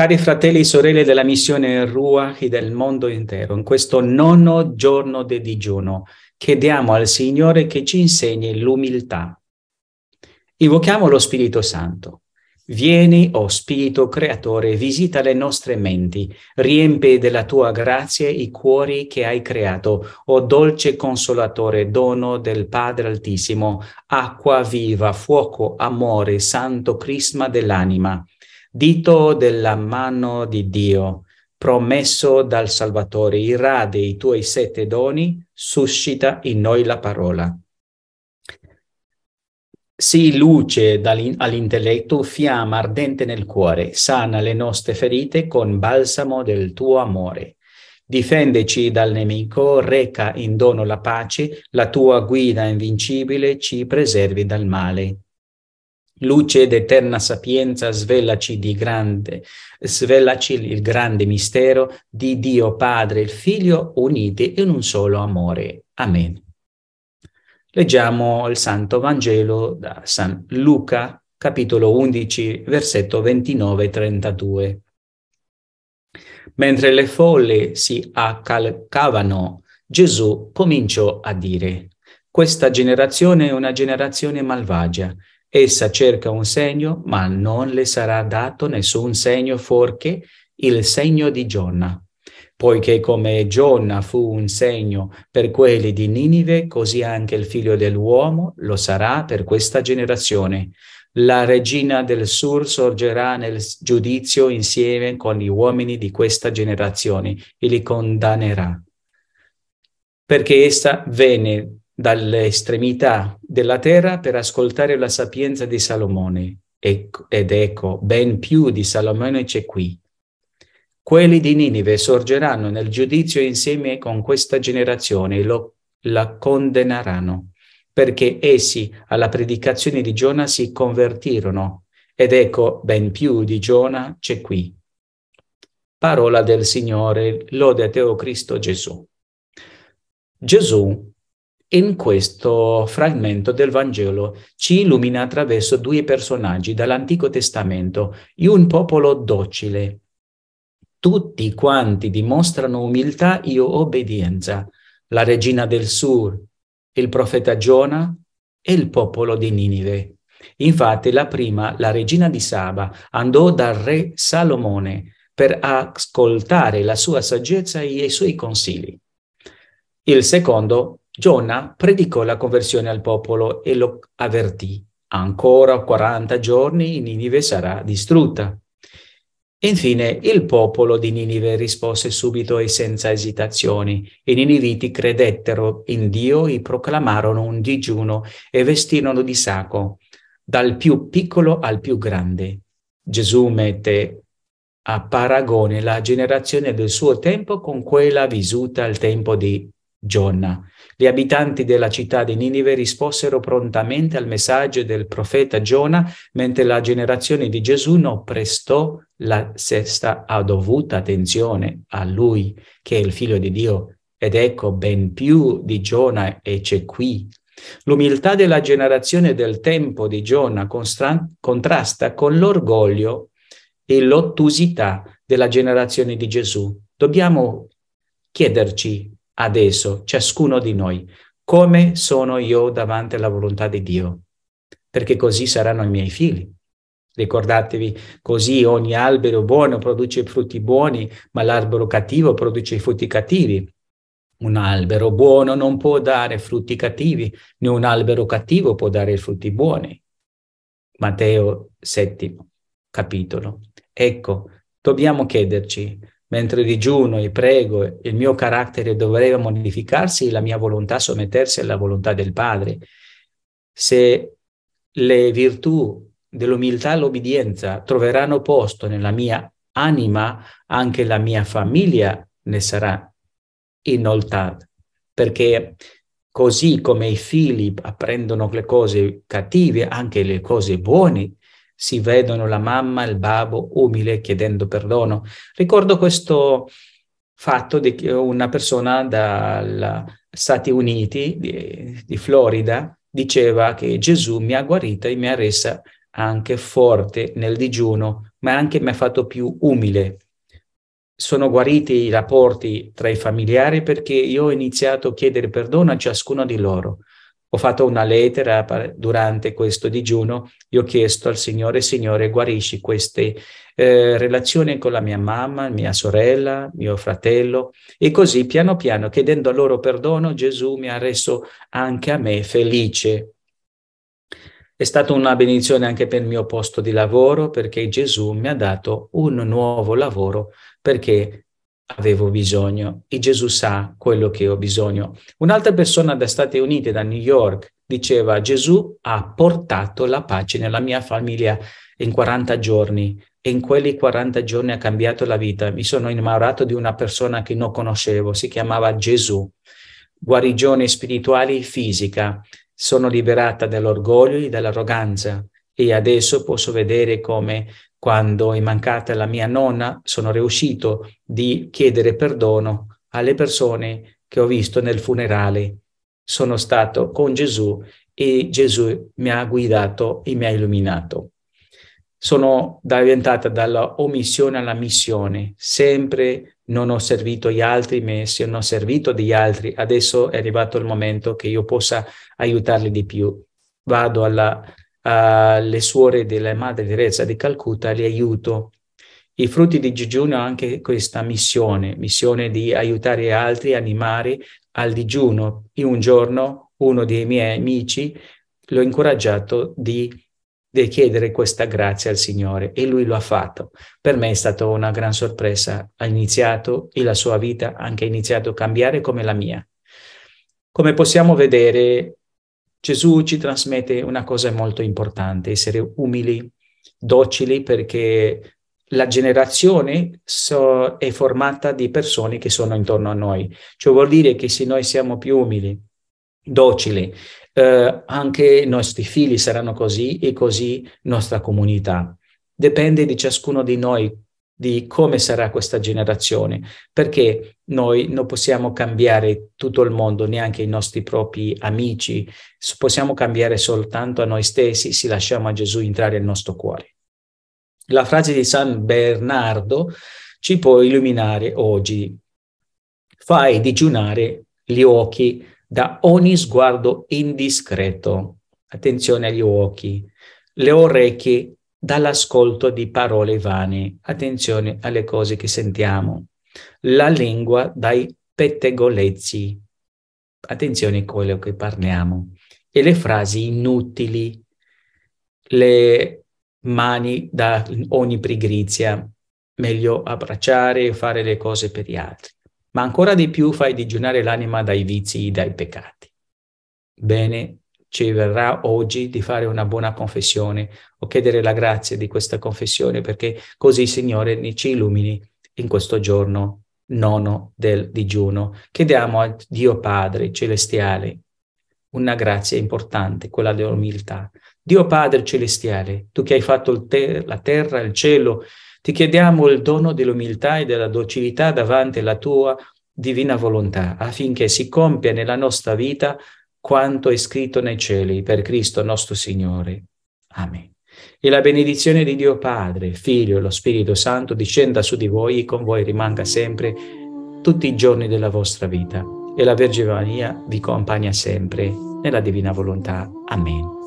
Cari fratelli e sorelle della missione Ruach e del mondo intero, in questo nono giorno di digiuno chiediamo al Signore che ci insegni l'umiltà. Invochiamo lo Spirito Santo. Vieni, o oh Spirito Creatore, visita le nostre menti, riempi della tua grazia i cuori che hai creato, o oh dolce consolatore, dono del Padre Altissimo, acqua viva, fuoco, amore, santo crisma dell'anima dito della mano di Dio, promesso dal Salvatore, irrade i tuoi sette doni, suscita in noi la parola. Si luce all'intelletto, fiamma ardente nel cuore, sana le nostre ferite con balsamo del tuo amore. Difendeci dal nemico, reca in dono la pace, la tua guida invincibile ci preservi dal male. Luce ed eterna sapienza, svelaci, di grande, svelaci il grande mistero di Dio Padre e Figlio uniti in un solo amore. Amen. Leggiamo il Santo Vangelo da San Luca, capitolo 11, versetto 29-32. Mentre le folle si accalcavano, Gesù cominciò a dire, Questa generazione è una generazione malvagia Essa cerca un segno, ma non le sarà dato nessun segno fuorché il segno di Gionna. Poiché come Gionna fu un segno per quelli di Ninive, così anche il figlio dell'uomo lo sarà per questa generazione. La regina del sur sorgerà nel giudizio insieme con gli uomini di questa generazione e li condannerà. Perché essa venne dalle estremità della terra per ascoltare la sapienza di Salomone. Ecco, ed ecco, ben più di Salomone c'è qui. Quelli di Ninive sorgeranno nel giudizio insieme con questa generazione e lo, la condeneranno, perché essi alla predicazione di Giona si convertirono. Ed ecco, ben più di Giona c'è qui. Parola del Signore, lode a Teo Cristo Gesù. Gesù in questo frammento del Vangelo ci illumina attraverso due personaggi dall'Antico Testamento e un popolo docile. Tutti quanti dimostrano umiltà e obbedienza, la regina del Sur, il profeta Giona e il popolo di Ninive. Infatti la prima, la regina di Saba, andò dal re Salomone per ascoltare la sua saggezza e i suoi consigli. Il secondo, Giona predicò la conversione al popolo e lo avvertì. Ancora 40 giorni Ninive sarà distrutta. Infine il popolo di Ninive rispose subito e senza esitazioni. I niniviti credettero in Dio e proclamarono un digiuno e vestirono di sacco, dal più piccolo al più grande. Gesù mette a paragone la generazione del suo tempo con quella vissuta al tempo di Gionna. Gli abitanti della città di Ninive risposero prontamente al messaggio del profeta Giona, mentre la generazione di Gesù non prestò la sesta stessa dovuta attenzione a lui, che è il figlio di Dio. Ed ecco, ben più di Giona e c'è qui. L'umiltà della generazione del tempo di Giona constra- contrasta con l'orgoglio e l'ottusità della generazione di Gesù. Dobbiamo chiederci adesso, ciascuno di noi, come sono io davanti alla volontà di Dio, perché così saranno i miei figli. Ricordatevi, così ogni albero buono produce frutti buoni, ma l'albero cattivo produce frutti cattivi. Un albero buono non può dare frutti cattivi, né un albero cattivo può dare frutti buoni. Matteo VII, capitolo. Ecco, dobbiamo chiederci mentre digiuno e prego, il mio carattere dovrebbe modificarsi, e la mia volontà sommettersi alla volontà del Padre. Se le virtù dell'umiltà e l'obbedienza troveranno posto nella mia anima, anche la mia famiglia ne sarà inoltrata, perché così come i figli apprendono le cose cattive, anche le cose buone, si vedono la mamma e il babbo umile chiedendo perdono. Ricordo questo fatto di una persona dagli Stati Uniti, di, di Florida, diceva che Gesù mi ha guarita e mi ha resa anche forte nel digiuno, ma anche mi ha fatto più umile. Sono guariti i rapporti tra i familiari perché io ho iniziato a chiedere perdono a ciascuno di loro. Ho fatto una lettera durante questo digiuno io ho chiesto al Signore, Signore, guarisci queste eh, relazioni con la mia mamma, mia sorella, mio fratello. E così, piano piano, chiedendo loro perdono, Gesù mi ha reso anche a me felice. È stata una benedizione anche per il mio posto di lavoro perché Gesù mi ha dato un nuovo lavoro perché avevo bisogno e Gesù sa quello che ho bisogno. Un'altra persona da Stati Uniti, da New York, diceva Gesù ha portato la pace nella mia famiglia in 40 giorni e in quelli 40 giorni ha cambiato la vita. Mi sono innamorato di una persona che non conoscevo, si chiamava Gesù. Guarigione spirituale e fisica. Sono liberata dall'orgoglio e dall'arroganza e adesso posso vedere come quando è mancata la mia nonna, sono riuscito di chiedere perdono alle persone che ho visto nel funerale. Sono stato con Gesù e Gesù mi ha guidato e mi ha illuminato. Sono diventata dalla omissione alla missione, sempre non ho servito gli altri, ma se non ho servito degli altri, adesso è arrivato il momento che io possa aiutarli di più. Vado alla uh, le suore della Madre Teresa di Calcutta, li aiuto. I frutti di digiuno anche questa missione, missione di aiutare altri, animali al digiuno. In un giorno uno dei miei amici l'ho incoraggiato di, di chiedere questa grazia al Signore e lui lo ha fatto. Per me è stata una gran sorpresa. Ha iniziato e la sua vita ha anche iniziato a cambiare come la mia. Come possiamo vedere, Gesù ci trasmette una cosa molto importante, essere umili, docili, perché la generazione so, è formata di persone che sono intorno a noi. Ciò cioè vuol dire che se noi siamo più umili, docili, eh, anche i nostri figli saranno così e così nostra comunità. Dipende di ciascuno di noi di come sarà questa generazione, perché noi non possiamo cambiare tutto il mondo, neanche i nostri propri amici, possiamo cambiare soltanto a noi stessi se lasciamo a Gesù entrare nel nostro cuore. La frase di San Bernardo ci può illuminare oggi. Fai digiunare gli occhi da ogni sguardo indiscreto. Attenzione agli occhi, le orecchie dall'ascolto di parole vane. Attenzione alle cose che sentiamo. La lingua dai pettegolezzi. Attenzione a quello che parliamo. E le frasi inutili. Le mani da ogni pigrizia. Meglio abbracciare e fare le cose per gli altri. Ma ancora di più fai digiunare l'anima dai vizi, e dai peccati. Bene, ci verrà oggi di fare una buona confessione o chiedere la grazia di questa confessione perché così il Signore ci illumini in questo giorno nono del digiuno. Chiediamo a Dio Padre celestiale una grazia importante, quella dell'umiltà. Dio Padre celestiale, tu che hai fatto ter- la terra, il cielo, ti chiediamo il dono dell'umiltà e della docilità davanti alla tua divina volontà, affinché si compia nella nostra vita quanto è scritto nei cieli per Cristo nostro Signore. Amen. E la benedizione di Dio Padre, Figlio e lo Spirito Santo discenda su di voi e con voi rimanga sempre tutti i giorni della vostra vita. E la Vergine Maria vi accompagna sempre nella divina volontà. Amen.